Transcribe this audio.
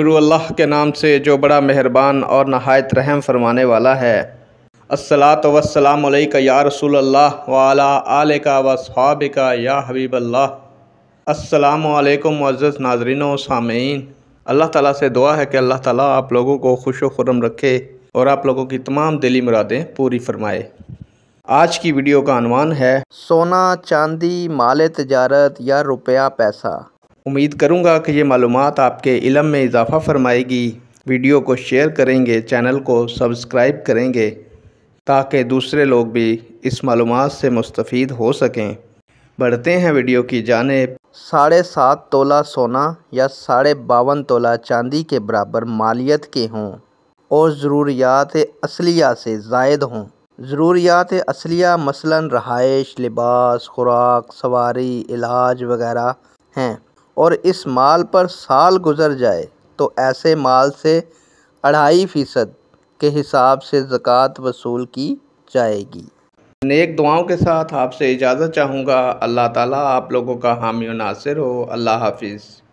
शुरू अल्लाह के नाम से जो बड़ा मेहरबान और नहायत रहम फरमाने वाला है असलात वसलाम या रसूल अल्लाह वाला का वसहाब का या हबीब अल्लाह असलकम मज़्ज़ नाजरीन सामीन अल्लाह ताला से दुआ है कि अल्लाह ताला आप लोगों को खुश खुरम रखे और आप लोगों की तमाम दिली मुरादें पूरी फरमाए आज की वीडियो का अनवान है सोना चांदी माल तजारत या रुपया पैसा उम्मीद करूँगा कि ये मालूम आपके इलम में इजाफ़ा फरमाएगी वीडियो को शेयर करेंगे चैनल को सब्सक्राइब करेंगे ताकि दूसरे लोग भी इस मालूम से मुस्तफ़ हो सकें बढ़ते हैं वीडियो की जानब साढ़े सात तोला सोना या साढ़े बावन तोला चांदी के बराबर मालियत के हों और ज़रूरियात असलिया से जायद हों ज़रूरियात असलिया मसलन रहाइश लिबास खुराक सवारी इलाज वगैरह हैं और इस माल पर साल गुज़र जाए तो ऐसे माल से अढ़ाई फ़ीसद के हिसाब से ज़क़़त वसूल की जाएगी नेक दुआओं के साथ आपसे इजाज़त चाहूँगा अल्लाह ताला आप लोगों का हामी नासिर हो अल्लाह हाफिज़